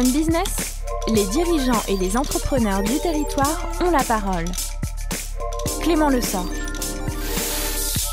Business, les dirigeants et les entrepreneurs du territoire ont la parole. Clément Le Sort.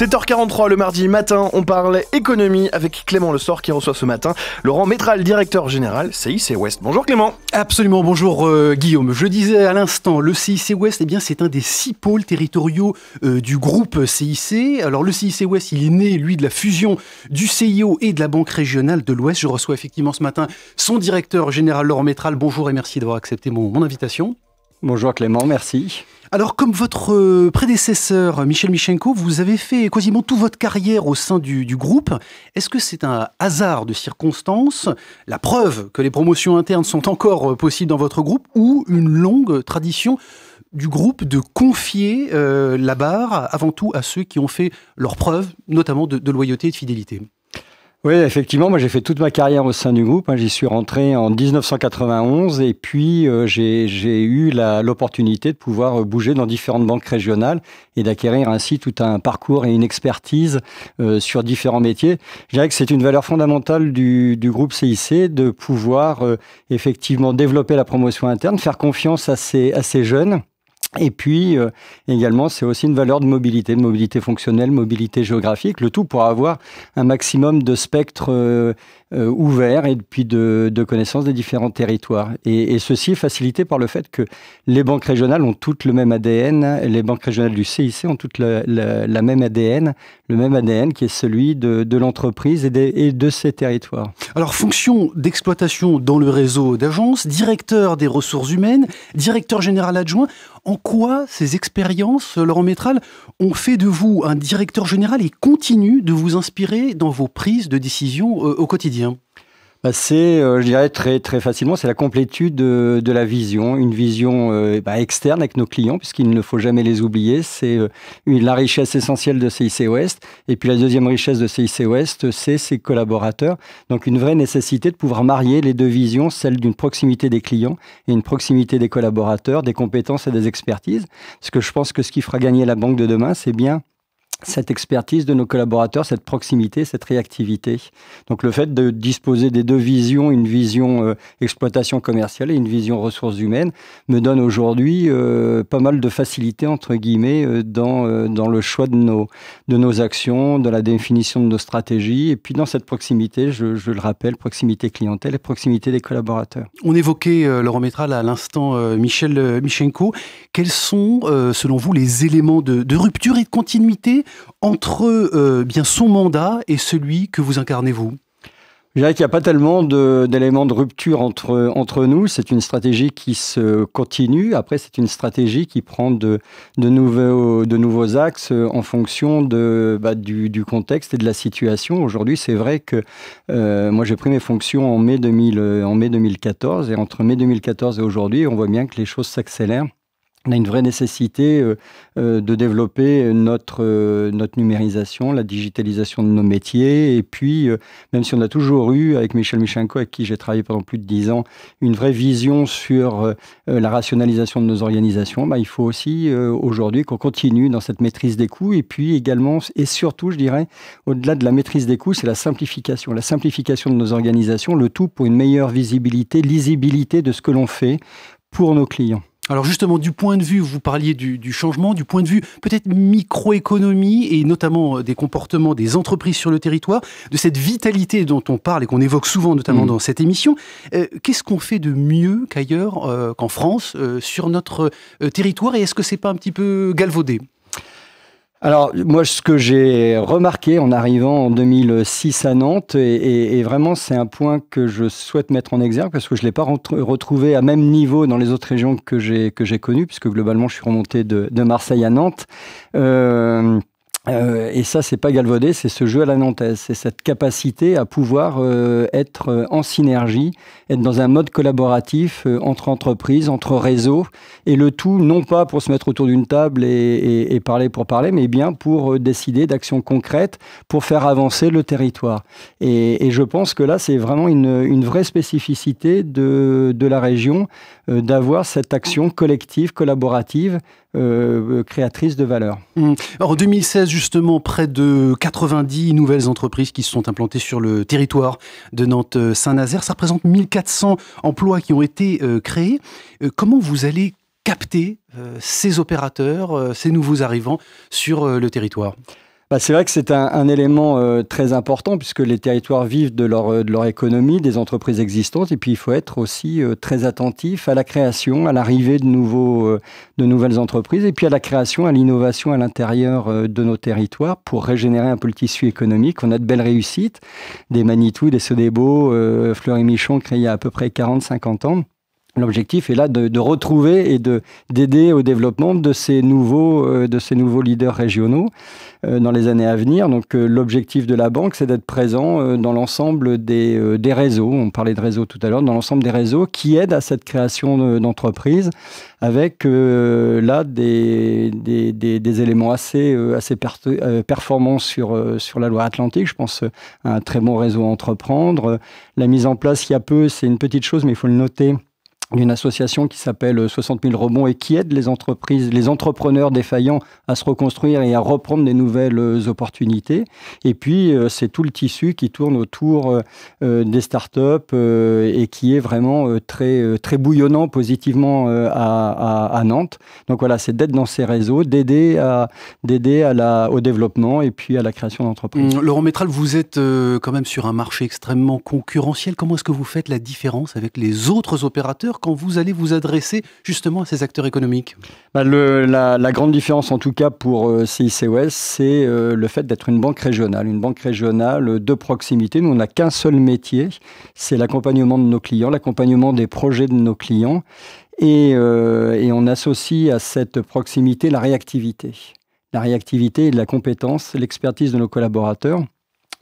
7h43 le mardi matin, on parle économie avec Clément Lessort qui reçoit ce matin Laurent Métral, directeur général CIC West. Bonjour Clément. Absolument, bonjour euh, Guillaume. Je disais à l'instant, le CIC West, eh bien, c'est un des six pôles territoriaux euh, du groupe CIC. Alors le CIC West, il est né, lui, de la fusion du CIO et de la Banque régionale de l'Ouest. Je reçois effectivement ce matin son directeur général Laurent Métral. Bonjour et merci d'avoir accepté mon invitation. Bonjour Clément, merci. Alors, comme votre euh, prédécesseur euh, Michel Michenko, vous avez fait quasiment toute votre carrière au sein du, groupe. Est-ce que c'est un hasard de circonstances, la preuve que les promotions internes sont encore euh, possibles dans votre groupe, ou une longue tradition du groupe de confier la barre avant tout à ceux qui ont fait leurs preuves, notamment de loyauté et de fidélité oui, effectivement, moi j'ai fait toute ma carrière au sein du groupe. Hein. J'y suis rentré en 1991 et puis euh, j'ai eu l'opportunité de pouvoir euh, bouger dans différentes banques régionales et d'acquérir ainsi tout un parcours et une expertise euh, sur différents métiers. Je dirais que c'est une valeur fondamentale du, groupe CIC de pouvoir effectivement développer la promotion interne, faire confiance à ces jeunes et puis euh, également, c'est aussi une valeur de mobilité, de mobilité fonctionnelle, mobilité géographique, le tout pour avoir un maximum de spectre euh, euh, ouvert et puis de, de connaissances des différents territoires. Et, et, ceci facilité par le fait que les banques régionales ont toutes le même ADN, les banques régionales du CIC ont toutes la, même ADN, le même ADN qui est celui de, de l'entreprise et, et, de ses territoires. Alors fonction d'exploitation dans le réseau d'agences, directeur des ressources humaines, directeur général adjoint, en quoi ces expériences, Laurent Métral, ont fait de vous un directeur général et continuent de vous inspirer dans vos prises de décision euh, au quotidien bah, c'est, euh, je dirais très, très facilement, c'est la complétude de, la vision, une vision euh, bah, externe avec nos clients, puisqu'il ne faut jamais les oublier. C'est euh, la richesse essentielle de CIC Ouest. Et puis la deuxième richesse de CIC Ouest, c'est ses collaborateurs. Donc une vraie nécessité de pouvoir marier les deux visions, celle d'une proximité des clients et une proximité des collaborateurs, des compétences et des expertises. Parce que je pense que ce qui fera gagner la banque de demain, c'est bien cette expertise de nos collaborateurs, cette proximité, cette réactivité. Donc le fait de disposer des deux visions, une vision euh, exploitation commerciale et une vision ressources humaines, me donne aujourd'hui euh, pas mal de facilité, entre guillemets, euh, dans, le choix de nos, de nos actions, de la définition de nos stratégies, et puis dans cette proximité, je, le rappelle, proximité clientèle et proximité des collaborateurs. On évoquait, Laurent à l'instant, Michel Michenko. Quels sont, selon vous, les éléments de rupture et de continuité entre euh, bien son mandat et celui que vous incarnez vous je dirais qu'il n'y a pas tellement d'éléments de, rupture entre, entre nous. C'est une stratégie qui se continue. Après, c'est une stratégie qui prend de, de, nouveaux, de nouveaux axes en fonction de, bah, du, du, contexte et de la situation. Aujourd'hui, c'est vrai que euh, moi, j'ai pris mes fonctions en mai, 2000, en mai 2014. Et entre mai 2014 et aujourd'hui, on voit bien que les choses s'accélèrent on a une vraie nécessité euh, euh, de développer notre, euh, notre numérisation, la digitalisation de nos métiers. Et puis, même si on a toujours eu, avec Michel Michenko, avec qui j'ai travaillé pendant plus de dix ans, une vraie vision sur la rationalisation de nos organisations, bah, il faut aussi aujourd'hui qu'on continue dans cette maîtrise des coûts. Et puis également, et surtout, je dirais, au-delà de la maîtrise des coûts, c'est la simplification. La simplification de nos organisations, le tout pour une meilleure visibilité, lisibilité de ce que l'on fait pour nos clients. Alors justement, du point de vue, vous parliez du, changement, du point de vue peut-être microéconomie et notamment euh, des comportements des entreprises sur le territoire, de cette vitalité dont on parle et qu'on évoque souvent notamment mm. dans cette émission, euh, qu'est-ce qu'on fait de mieux qu'ailleurs, euh, qu'en France, sur notre territoire et est-ce que c'est pas un petit peu galvaudé alors moi ce que j'ai remarqué en arrivant en 2006 à Nantes, et, vraiment c'est un point que je souhaite mettre en exergue parce que je ne l'ai pas retrouvé à même niveau dans les autres régions que j'ai connues, puisque globalement je suis remonté de, Marseille à Nantes. Euh, euh, et ça, c'est pas galvaudé, c'est ce jeu à la nantaise, c'est cette capacité à pouvoir euh, être euh, en synergie, être dans un mode collaboratif entre entreprises, entre réseaux, et le tout non pas pour se mettre autour d'une table et, parler pour parler, mais bien pour décider d'actions concrètes pour faire avancer le territoire. Et, je pense que là, c'est vraiment une, vraie spécificité de, la région d'avoir cette action collective, collaborative, créatrice de valeur. Mmh. Alors, en 2016, justement près de 90 nouvelles entreprises qui se sont implantées sur le territoire de Nantes-Saint-Nazaire. Euh, Ça représente 1400 emplois qui ont été euh, créés. Euh, comment vous allez capter ces opérateurs, ces nouveaux arrivants sur le territoire bah, C'est vrai que c'est un, élément euh, très important puisque les territoires vivent de leur, euh, de leur économie, des entreprises existantes, et puis il faut être aussi euh, très attentif à la création, à l'arrivée de, nouveaux, de nouvelles entreprises, et puis à la création, à l'innovation à l'intérieur de nos territoires pour régénérer un peu le tissu économique. On a de belles réussites, des Manitou, des Sodebo, Fleury Michon créé il y a à peu près 40-50 ans. L'objectif est là de, de retrouver et de d'aider au développement de ces nouveaux, euh, de ces nouveaux leaders régionaux euh, dans les années à venir. Donc euh, l'objectif de la banque, c'est d'être présent dans l'ensemble des, des, réseaux, on parlait de réseaux tout à l'heure, dans l'ensemble des réseaux qui aident à cette création d'entreprises avec là des, des, des, éléments assez, assez performants sur, sur la loi Atlantique. Je pense à un très bon réseau à entreprendre. La mise en place, il y a peu, c'est une petite chose, mais il faut le noter d'une association qui s'appelle 60 000 rebonds et qui aide les entreprises, les entrepreneurs défaillants à se reconstruire et à reprendre des nouvelles opportunités. Et puis, euh, c'est tout le tissu qui tourne autour euh, euh, des startups et qui est vraiment très, très bouillonnant positivement à, Nantes. Donc voilà, c'est d'être dans ces réseaux, d'aider à, d'aider à la, au développement et puis à la création d'entreprises. Mmh, Laurent Métral, vous êtes quand même sur un marché extrêmement concurrentiel. Comment est-ce que vous faites la différence avec les autres opérateurs quand vous allez vous adresser justement à ces acteurs économiques bah, la, grande différence en tout cas pour euh, CICOS, c'est euh, le fait d'être une banque régionale, une banque régionale de proximité. Nous, on n'a qu'un seul métier, c'est l'accompagnement de nos clients, l'accompagnement des projets de nos clients. Et, euh, on associe à cette proximité la réactivité. La réactivité, et la compétence, l'expertise de nos collaborateurs.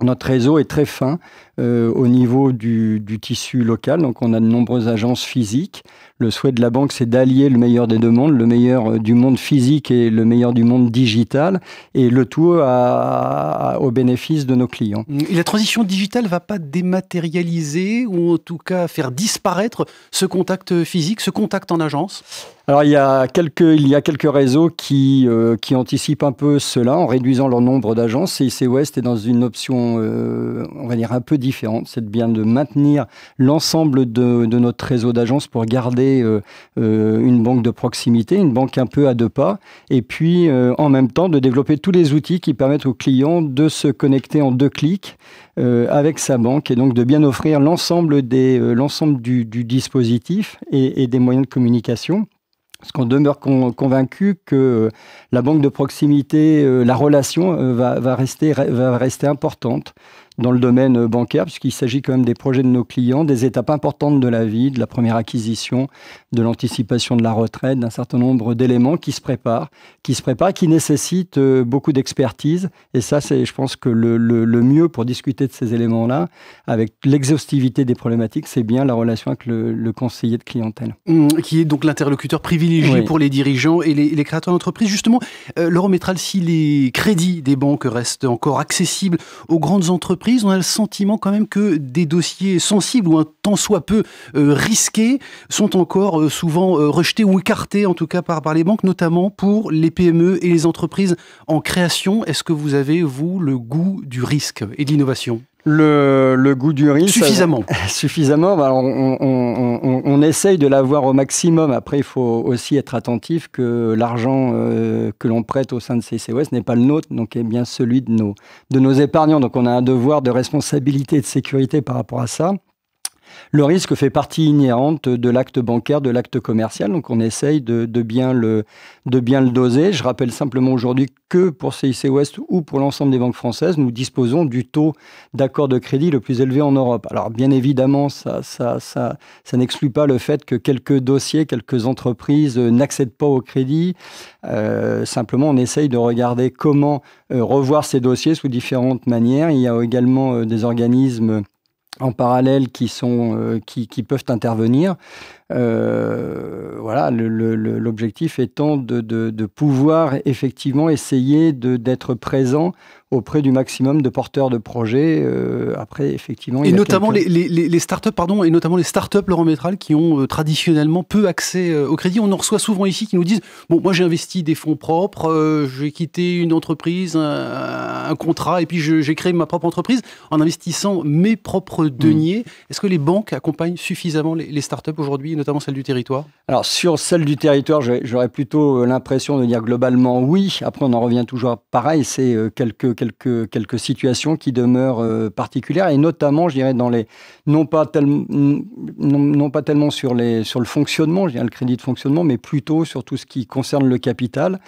Notre réseau est très fin euh, au niveau du, du, tissu local, donc on a de nombreuses agences physiques. Le souhait de la banque, c'est d'allier le meilleur des deux mondes, le meilleur euh, du monde physique et le meilleur du monde digital, et le tout à, au bénéfice de nos clients. la transition digitale va pas dématérialiser ou en tout cas faire disparaître ce contact physique, ce contact en agence alors il y a quelques, il y a quelques réseaux qui, euh, qui anticipent un peu cela en réduisant leur nombre d'agences. CIC West est dans une option euh, on va dire, un peu différente. C'est bien de maintenir l'ensemble de, notre réseau d'agences pour garder euh, euh, une banque de proximité, une banque un peu à deux pas, et puis en même temps de développer tous les outils qui permettent aux clients de se connecter en deux clics avec sa banque et donc de bien offrir l'ensemble du, dispositif et des moyens de communication parce qu'on demeure convaincu que euh, la banque de proximité, euh, la relation euh, va rester importante dans le domaine bancaire, puisqu'il s'agit quand même des projets de nos clients, des étapes importantes de la vie, de la première acquisition, de l'anticipation de la retraite, d'un certain nombre d'éléments qui se préparent, qui se préparent, qui nécessitent euh, beaucoup d'expertise. Et ça, c'est, je pense que le, le, mieux pour discuter de ces éléments-là, avec l'exhaustivité des problématiques, c'est bien la relation avec le, conseiller de clientèle. Mmh, qui est donc l'interlocuteur privilégié pour les dirigeants et les, créateurs d'entreprises. Justement, euh, Laurent Métral, si les crédits des banques restent encore accessibles aux grandes entreprises, on a le sentiment quand même que des dossiers sensibles ou un tant soit peu euh, risqués sont encore euh, souvent euh, rejetés ou écartés en tout cas par, par les banques, notamment pour les PME et les entreprises en création. Est-ce que vous avez, vous, le goût du risque et de l'innovation le, goût du riz. Suffisamment. suffisamment. Bah, on, on, essaye de l'avoir au maximum. Après, il faut aussi être attentif que l'argent euh, que l'on prête au sein de CCOS n'est pas le nôtre, donc est bien celui de nos, de nos épargnants. Donc, on a un devoir de responsabilité et de sécurité par rapport à ça. Le risque fait partie inhérente de l'acte bancaire, de l'acte commercial, donc on essaye de, bien le, doser. Je rappelle simplement aujourd'hui que pour CIC West ou pour l'ensemble des banques françaises, nous disposons du taux d'accord de crédit le plus élevé en Europe. Alors bien évidemment, ça, n'exclut pas le fait que quelques dossiers, quelques entreprises euh, n'accèdent pas au crédit. Euh, simplement, on essaye de regarder comment euh, revoir ces dossiers sous différentes manières. Il y a également des organismes en parallèle qui, sont, euh, qui, qui peuvent intervenir. Euh, voilà, l'objectif étant de, pouvoir effectivement essayer d'être présent auprès du maximum de porteurs de projets. Euh, après, effectivement, et notamment les, startups, pardon, et notamment les startups Laurent Métral qui ont euh, traditionnellement peu accès au crédit. On en reçoit souvent ici qui nous disent bon, moi j'ai investi des fonds propres, j'ai quitté une entreprise, un, contrat, et puis j'ai créé ma propre entreprise en investissant mes propres hmm. deniers. Est-ce que les banques accompagnent suffisamment les, les startups aujourd'hui notamment celle du territoire Alors sur celle du territoire, j'aurais plutôt euh, l'impression de dire globalement oui. Après, on en revient toujours pareil, c'est euh, quelques, situations qui demeurent euh, particulières, et notamment, je dirais, dans les, non, pas tellement sur, les, sur le fonctionnement, le crédit de fonctionnement, mais plutôt sur tout ce qui concerne le capital,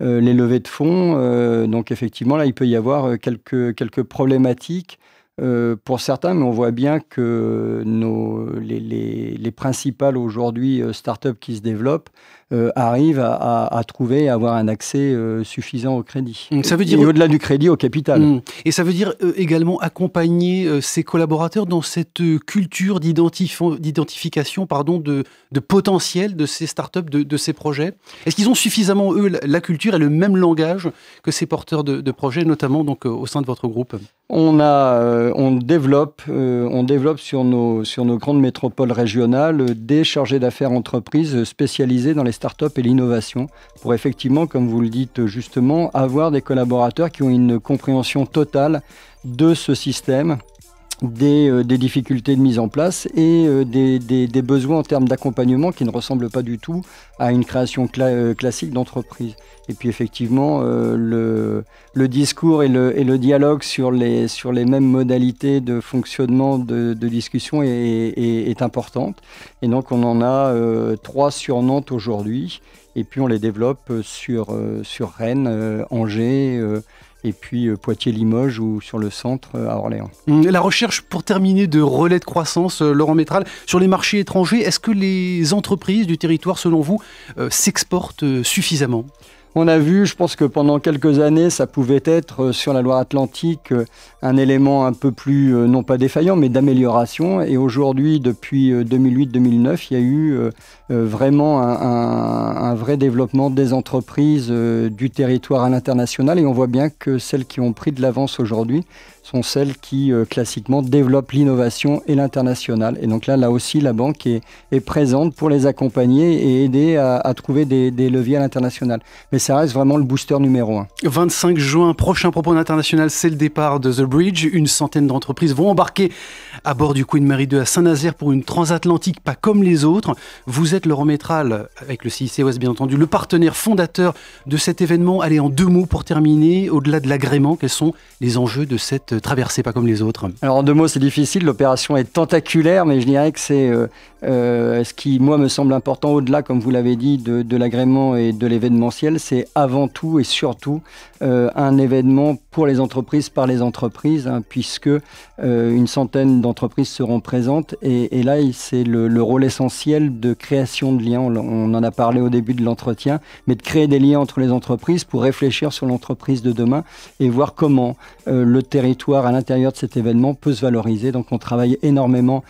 les levées de fonds. donc effectivement, là, il peut y avoir quelques, quelques problématiques. Euh, pour certains, mais on voit bien que nos, les, les, principales aujourd'hui euh, startups qui se développent euh, arrivent à, trouver, à avoir un accès suffisant au crédit. ça veut dire... au-delà du crédit, au capital. Hmm. Et ça veut dire également accompagner ses collaborateurs dans cette culture d'identification pardon, de, de, potentiel de ces startups, de, de ces projets. Est-ce qu'ils ont suffisamment, eux, la culture et le même langage que ces porteurs de, de projets, notamment donc, au sein de votre groupe on a euh, on développe, euh, sur nos, grandes métropoles régionales des chargés d'affaires entreprises spécialisés dans les startups et l'innovation pour effectivement, comme vous le dites justement, avoir des collaborateurs qui ont une compréhension totale de ce système euh, des, difficultés de mise en place et euh, des, besoins en termes d'accompagnement qui ne ressemblent pas du tout à une création euh, classique d'entreprise. Et puis effectivement, le, discours et le, dialogue sur les, mêmes modalités de fonctionnement de, discussion est, importante. Et donc on en a trois sur Nantes aujourd'hui, et puis on les développe sur, Rennes, Angers et puis euh, Poitiers-Limoges ou sur le centre euh, à Orléans. Hum, la recherche, pour terminer, de relais de croissance, euh, Laurent Métral, sur les marchés étrangers, est-ce que les entreprises du territoire, selon vous, s'exportent suffisamment on a vu, je pense que pendant quelques années, ça pouvait être euh, sur la Loire-Atlantique euh, un élément un peu plus, euh, non pas défaillant, mais d'amélioration. Et aujourd'hui, depuis 2008-2009, il y a eu vraiment un, vrai développement des entreprises du territoire à l'international. Et on voit bien que celles qui ont pris de l'avance aujourd'hui, sont celles qui euh, classiquement développent l'innovation et l'international. Et donc là, là aussi, la banque est, présente pour les accompagner et aider à, trouver des, leviers à l'international. Mais ça reste vraiment le booster numéro un. 25 juin, prochain propos international, c'est le départ de The Bridge. Une centaine d'entreprises vont embarquer à bord du Queen Mary 2 à Saint-Nazaire pour une transatlantique pas comme les autres. Vous êtes le Métral, avec le CICOS, bien entendu, le partenaire fondateur de cet événement. Allez, en deux mots pour terminer, au-delà de l'agrément, quels sont les enjeux de cette traverser pas comme les autres Alors en deux mots, c'est difficile, l'opération est tentaculaire, mais je dirais que c'est euh, euh, ce qui, moi, me semble important au-delà, comme vous l'avez dit, de, l'agrément et de l'événementiel, c'est avant tout et surtout euh, un événement pour les entreprises, par les entreprises, hein, puisque euh, une centaine d'entreprises seront présentes. Et, là, c'est le, rôle essentiel de création de liens. On, en a parlé au début de l'entretien, mais de créer des liens entre les entreprises pour réfléchir sur l'entreprise de demain et voir comment le territoire à l'intérieur de cet événement peut se valoriser. Donc, on travaille énormément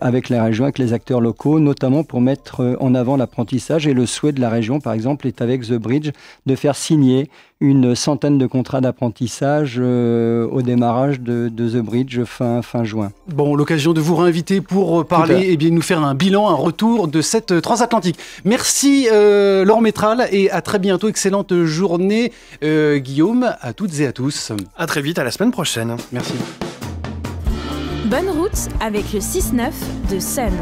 avec les régions, avec les acteurs locaux, notamment pour mettre euh, en avant l'apprentissage. Et le souhait de la région, par exemple, est avec The Bridge de faire signer une centaine de contrats d'apprentissage euh, au démarrage de, The Bridge fin, fin juin. Bon, l'occasion de vous réinviter pour euh, parler et bien nous faire un bilan, un retour de cette transatlantique. Merci Laure Métral et à très bientôt. Excellente journée Guillaume, à toutes et à tous. À très vite, à la semaine prochaine. Merci. Bonne route avec le 6-9 de Seine.